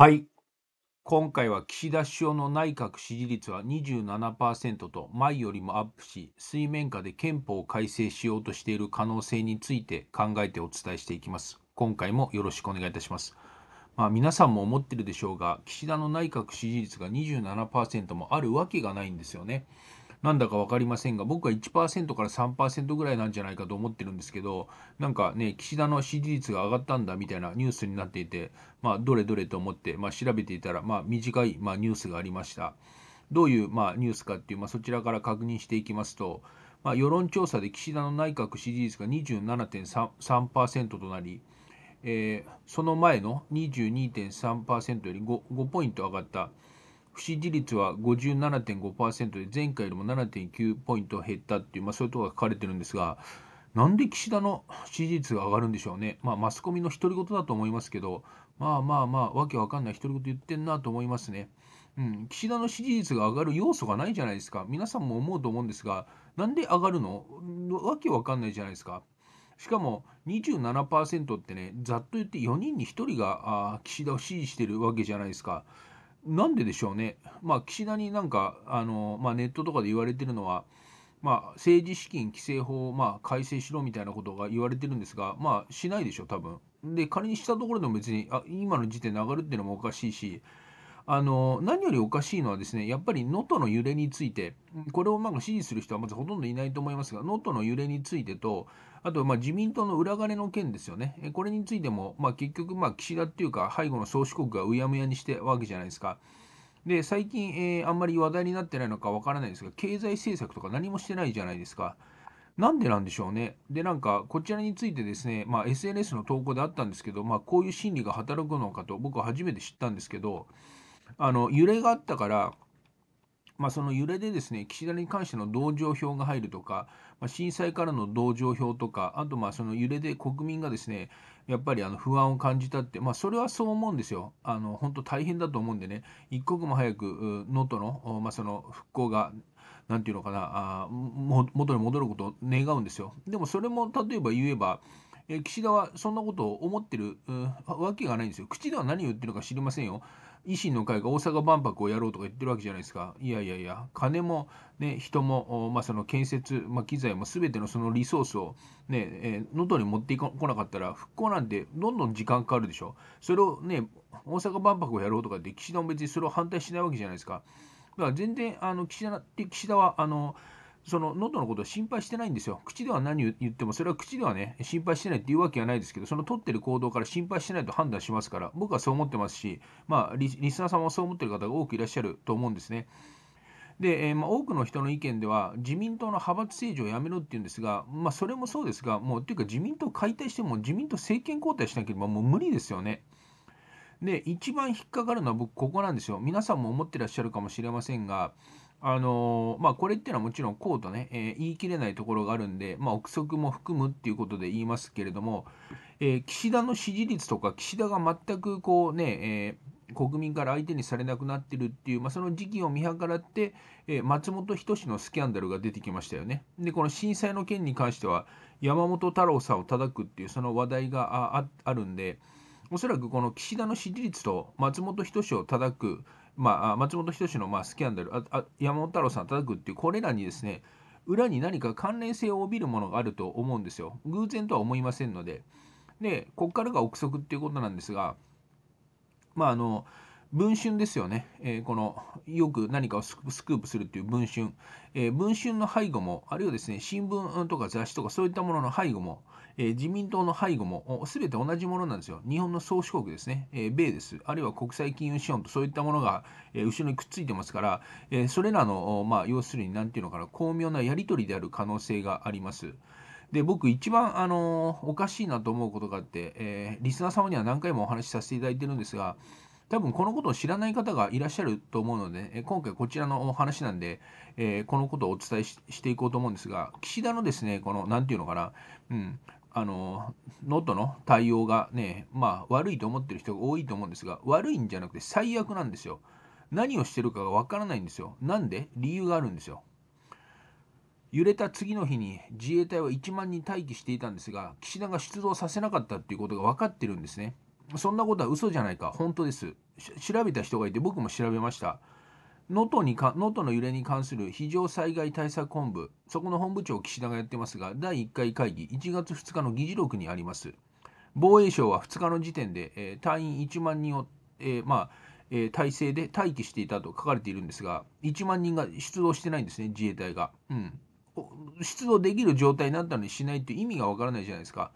はい。今回は岸田首相の内閣支持率は27%と前よりもアップし、水面下で憲法を改正しようとしている可能性について考えてお伝えしていきます。今回もよろしくお願いいたします。まあ、皆さんも思ってるでしょうが、岸田の内閣支持率が27%もあるわけがないんですよね。なんだか分かりませんが、僕は1%から3%ぐらいなんじゃないかと思ってるんですけど、なんかね、岸田の支持率が上がったんだみたいなニュースになっていて、まあ、どれどれと思って、まあ、調べていたら、まあ、短い、まあ、ニュースがありました。どういう、まあ、ニュースかっていう、まあ、そちらから確認していきますと、まあ、世論調査で岸田の内閣支持率が27.3%となり、えー、その前の22.3%より 5, 5ポイント上がった。支持率は57.5%で、前回よりも7.9ポイント減ったっていう、まあ、そういうところが書かれてるんですが、なんで岸田の支持率が上がるんでしょうね。まあ、マスコミの独り言だと思いますけど、まあまあまあ、わけわかんない独り言言ってんなと思いますね。うん、岸田の支持率が上がる要素がないじゃないですか。皆さんも思うと思うんですが、なんで上がるのわけわかんないじゃないですか。しかも27%ってね、ざっと言って4人に1人があ岸田を支持してるわけじゃないですか。なんででしょうね、まあ、岸田になんかあの、まあ、ネットとかで言われてるのは、まあ、政治資金規正法、まあ、改正しろみたいなことが言われてるんですが、まあ、しないでしょ、多分で仮にしたところでも別にあ今の時点で上がるっていうのもおかしいし、あの何よりおかしいのはですねやっぱり能登の揺れについてこれをまあ支持する人はまずほとんどいないと思いますが能登の揺れについてとあとまあ自民党の裏金の件ですよねこれについてもまあ結局まあ岸田っていうか背後の宗主国がうやむやにしてわけじゃないですか。で最近、えー、あんまり話題になってないのかわからないですが経済政策とか何もしてないじゃないですか。なんでなんでしょうね。で、なんか、こちらについてですね、まあ、SNS の投稿であったんですけど、まあ、こういう心理が働くのかと、僕は初めて知ったんですけど、あの揺れがあったから、まあ、その揺れでですね岸田に関しての同情票が入るとか、まあ、震災からの同情票とかあとまあその揺れで国民がですねやっぱりあの不安を感じたって、まあ、それはそう思うんですよあの本当大変だと思うんでね一刻も早く能登の,、まあ、その復興が何て言うのかなあ元に戻ることを願うんですよでもそれも例えば言えばえ岸田はそんなことを思ってるわけがないんですよ口では何を言ってるのか知りませんよ維新の会が大阪万博をやろうとか言ってるわけじゃないですか。いやいやいや、金も、ね、人も、まあ、その建設、まあ、機材も全てのそのリソースを、ね、えー、喉に持ってこなかったら、復興なんてどんどん時間かかるでしょ。それをね、大阪万博をやろうとかって、岸田も別にそれを反対しないわけじゃないですか。だから全然、あの岸田って岸田は、あの、その喉のことを心配してないんですよ。口では何を言っても、それは口ではね、心配してないっていうわけはないですけど、その取ってる行動から心配してないと判断しますから、僕はそう思ってますし、まあリ、リスナーさんもそう思ってる方が多くいらっしゃると思うんですね。で、えー、まあ、多くの人の意見では、自民党の派閥政治をやめろっていうんですが、まあ、それもそうですが、もう、というか自民党解体しても、自民党政権交代しなければもう無理ですよね。で、一番引っかかるのは僕、ここなんですよ。皆さんも思ってらっしゃるかもしれませんが、あのー、まあ、これっていうのはもちろんこうとね、えー、言い切れないところがあるんで、まあ、憶測も含むっていうことで言いますけれども、えー、岸田の支持率とか岸田が全くこうね、え国民から相手にされなくなってるっていう、まあ、その時期を見計らって、え松本人志のスキャンダルが出てきましたよね。でこの震災の件に関しては山本太郎さんを叩くっていうその話題があるんでおそらくこの岸田の支持率と松本人志を叩くまあ、松本人志のまあスキャンダルああ山本太郎さん叩くっていうこれらにですね裏に何か関連性を帯びるものがあると思うんですよ偶然とは思いませんのででこっからが憶測っていうことなんですがまああの文春ですよね、えー、このよく何かをスクープするっていう文春、えー、文春の背後も、あるいはですね、新聞とか雑誌とかそういったものの背後も、えー、自民党の背後も、すべて同じものなんですよ。日本の宗主国ですね、え米です、あるいは国際金融資本とそういったものが、え後ろにくっついてますから、えそれらの、まあ、要するに何ていうのかな、巧妙なやり取りである可能性があります。で僕一番あのおかしいなと思うことがあって、えリスナー様には何回もお話しさせていただいてるんですが多分このことを知らない方がいらっしゃると思うので、え今回こちらのお話なんで、えー、このことをお伝えしていこうと思うんですが、岸田のですね、この、何て言うのかな、うん、あの、ノートの対応がね、まあ、悪いと思ってる人が多いと思うんですが、悪いんじゃなくて最悪なんですよ。何をしてるかがわからないんですよ。なんで理由があるんですよ。揺れた次の日に自衛隊は1万人待機していたんですが、岸田が出動させなかったっていうことが分かってるんですね。そんなことは嘘じゃないか本当です調べた人がいて僕も調べました能登にか能登の揺れに関する非常災害対策本部そこの本部長岸田がやってますが第1回会議1月2日の議事録にあります防衛省は2日の時点で、えー、隊員1万人を、えー、まあ、えー、体制で待機していたと書かれているんですが1万人が出動してないんですね自衛隊が、うん、出動できる状態になったのにしないっていう意味がわからないじゃないですか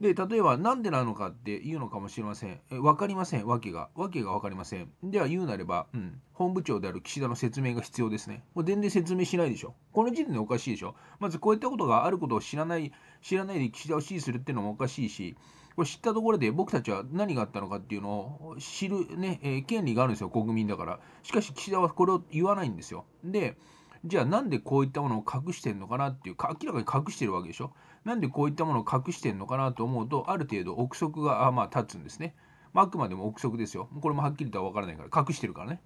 で例えば何でなのかっていうのかもしれません。え分かりません、わけが。わけが分かりません。では言うなれば、うん、本部長である岸田の説明が必要ですね。もう全然説明しないでしょ。この時点でおかしいでしょ。まずこういったことがあることを知らない、知らないで岸田を支持するっていうのもおかしいし、これ知ったところで僕たちは何があったのかっていうのを知るね、えー、権利があるんですよ、国民だから。しかし岸田はこれを言わないんですよ。で、じゃあなんでこういったものを隠してんのかなっていう明らかに隠してるわけでしょなんでこういったものを隠してんのかなと思うとある程度憶測がまあ立つんですね、まあ、あくまでも憶測ですよこれもはっきりとは分からないから隠してるからね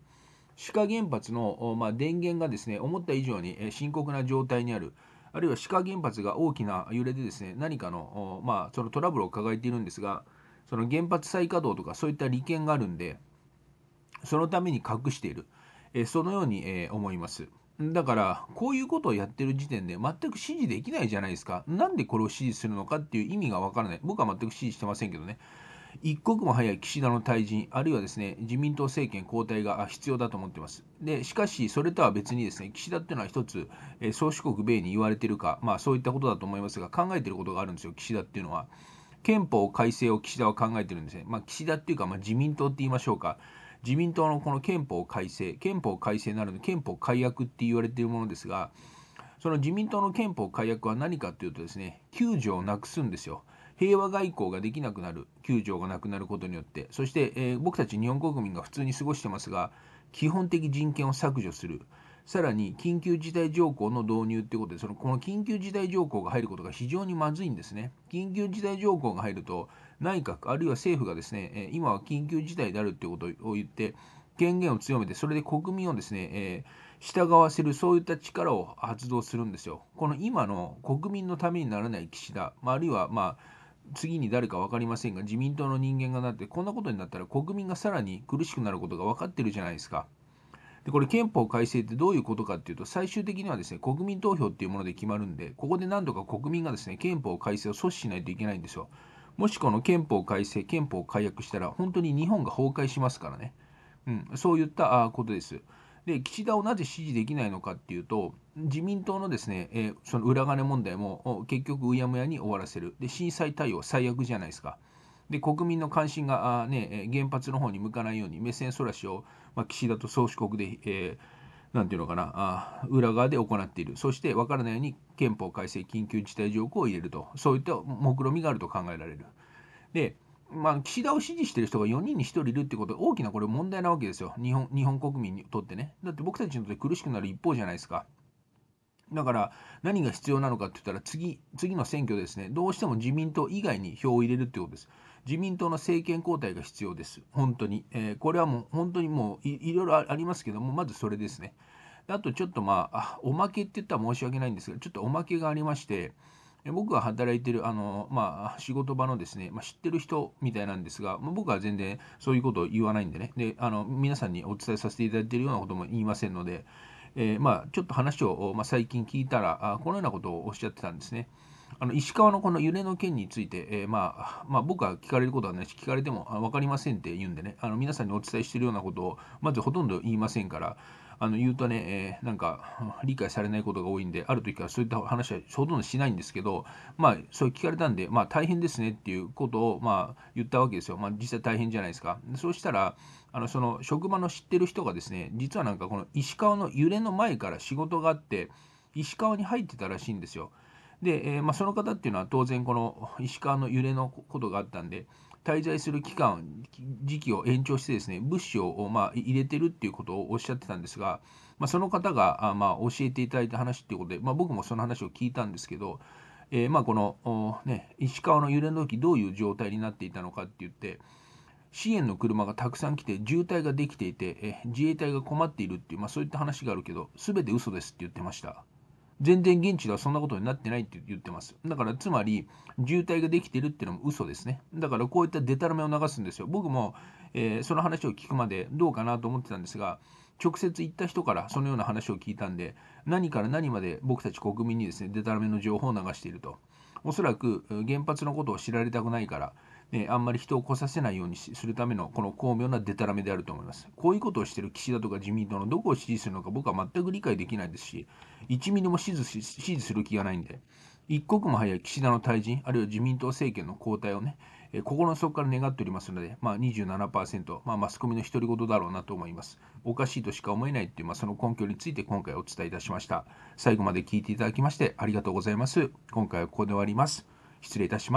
志賀原発の、まあ、電源がですね思った以上に深刻な状態にあるあるいは志賀原発が大きな揺れでですね何かの,、まあ、そのトラブルを抱えているんですがその原発再稼働とかそういった利権があるんでそのために隠している、えそのように、え思います。だから、こういうことをやってる時点で全く支持できないじゃないですか。なんでこれを支持するのかっていう意味がわからない。僕は全く支持してませんけどね。一刻も早い岸田の退陣、あるいはですね、自民党政権交代が必要だと思ってます。で、しかし、それとは別にですね、岸田っていうのは一つ、えー、宗主国米に言われてるか、まあそういったことだと思いますが、考えてることがあるんですよ、岸田っていうのは。憲法改正を岸田は考えてるんですね。まあ岸田っていうか、まあ、自民党って言いましょうか。自民党のこの憲法改正憲法改正なるの憲法改悪って言われているものですがその自民党の憲法改悪は何かというとですね9条をなくすんですよ。平和外交ができなくなる9条がなくなることによってそして、えー、僕たち日本国民が普通に過ごしてますが基本的人権を削除するさらに緊急事態条項の導入ということで、そのこの緊急事態条項が入ることが非常にまずいんですね。緊急事態条項が入ると、内閣、あるいは政府がですね、今は緊急事態であるということを言って、権限を強めて、それで国民をですね、え従わせる、そういった力を発動するんですよ。この今の国民のためにならない岸田、まあ、るいは、まあ、次に誰か分かりませんが、自民党の人間がなって、こんなことになったら国民がさらに苦しくなることが分かってるじゃないですか。でこれ憲法改正ってどういうことかっていうと最終的にはですね国民投票っていうもので決まるんでここで何度か国民がですね憲法改正を阻止しないといけないんですよもしこの憲法改正憲法改悪したら本当に日本が崩壊しますからね、うん、そういったことですで岸田をなぜ支持できないのかっていうと自民党のですね、えその裏金問題も結局うやむやに終わらせるで震災対応最悪じゃないですかで国民の関心があ、ね、原発の方に向かないように目線そらしを、まあ、岸田と宗主国で、えー、なんていうのかなあ裏側で行っているそして分からないように憲法改正緊急事態条項を入れるとそういった目論見があると考えられる。でまあ、岸田を支持している人が4人に1人いるってことは大きなこれ問題なわけですよ日本日本国民にとってねだって僕たちにとって苦しくなる一方じゃないですかだから何が必要なのかって言ったら次次の選挙ですねどうしても自民党以外に票を入れるってことです自民党の政権交代が必要です、本当に。えー、これはもう本当にもういろいろありますけども、まずそれですね。あとちょっとまあ、おまけって言ったら申し訳ないんですが、ちょっとおまけがありまして、僕が働いてるあの、まあ、仕事場のですね、まあ、知ってる人みたいなんですが、まあ、僕は全然そういうことを言わないんでねであの皆さんにお伝えさせていただいているようなことも言いませんので、えー、まあ、ちょっと話を、ま最近聞いたらあこのようなことをおっしゃってたんですね。あの石川のこの揺れの件について、えー、まあ、まあ、僕は聞かれることはないし、聞かれても分かりませんって言うんでね、あの皆さんにお伝えしてるようなことを、まずほとんど言いませんから、あの言うとね、えー、なんか理解されないことが多いんで、ある時はそういった話はほとんどしないんですけど、まあ、それ聞かれたんで、まあ、大変ですねっていうことを、まあ、言ったわけですよ。まあ、実際大変じゃないですか。そうしたら、あのその職場の知ってる人がですね、実はなんかこの石川の揺れの前から仕事があって、石川に入ってたらしいんですよ。で、えー、まあ、その方っていうのは当然この石川の揺れのことがあったんで滞在する期間時期を延長してですね物資をまあ、入れてるっていうことをおっしゃってたんですが、まあ、その方がま教えていただいた話っていうことで、ま僕もその話を聞いたんですけど、えー、まこの、ね、石川の揺れの時どういう状態になっていたのかって言って支援の車がたくさん来て渋滞ができていて、え自衛隊が困っているっていう、まあ、そういった話があるけど全て嘘ですって言ってました。全然現地ではそんなことになってないって言ってます。だからつまり、渋滞ができてるっていうのも嘘ですね。だからこういったデタラメを流すんですよ。僕も、えー、その話を聞くまでどうかなと思ってたんですが、直接行った人からそのような話を聞いたんで、何から何まで僕たち国民にですね、デタラメの情報を流していると。おそらく原発のことを知られたくないから、えあんまり人を来させないようにするためのこの巧妙なデタラメであると思います。こういうことをしている岸田とか自民党のどこを支持するのか僕は全く理解できないですし、1ミリも支持支持する気がないんで、一刻も早い岸田の退陣、あるいは自民党政権の交代をね、え心の底から願っておりますので、まあ27、27%、まあ、マスコミの独り言だろうなと思います。おかしいとしか思えないという、まあ、その根拠について今回お伝えいたしました。最後まで聞いていただきましてありがとうございます。今回はここで終わります。失礼いたします。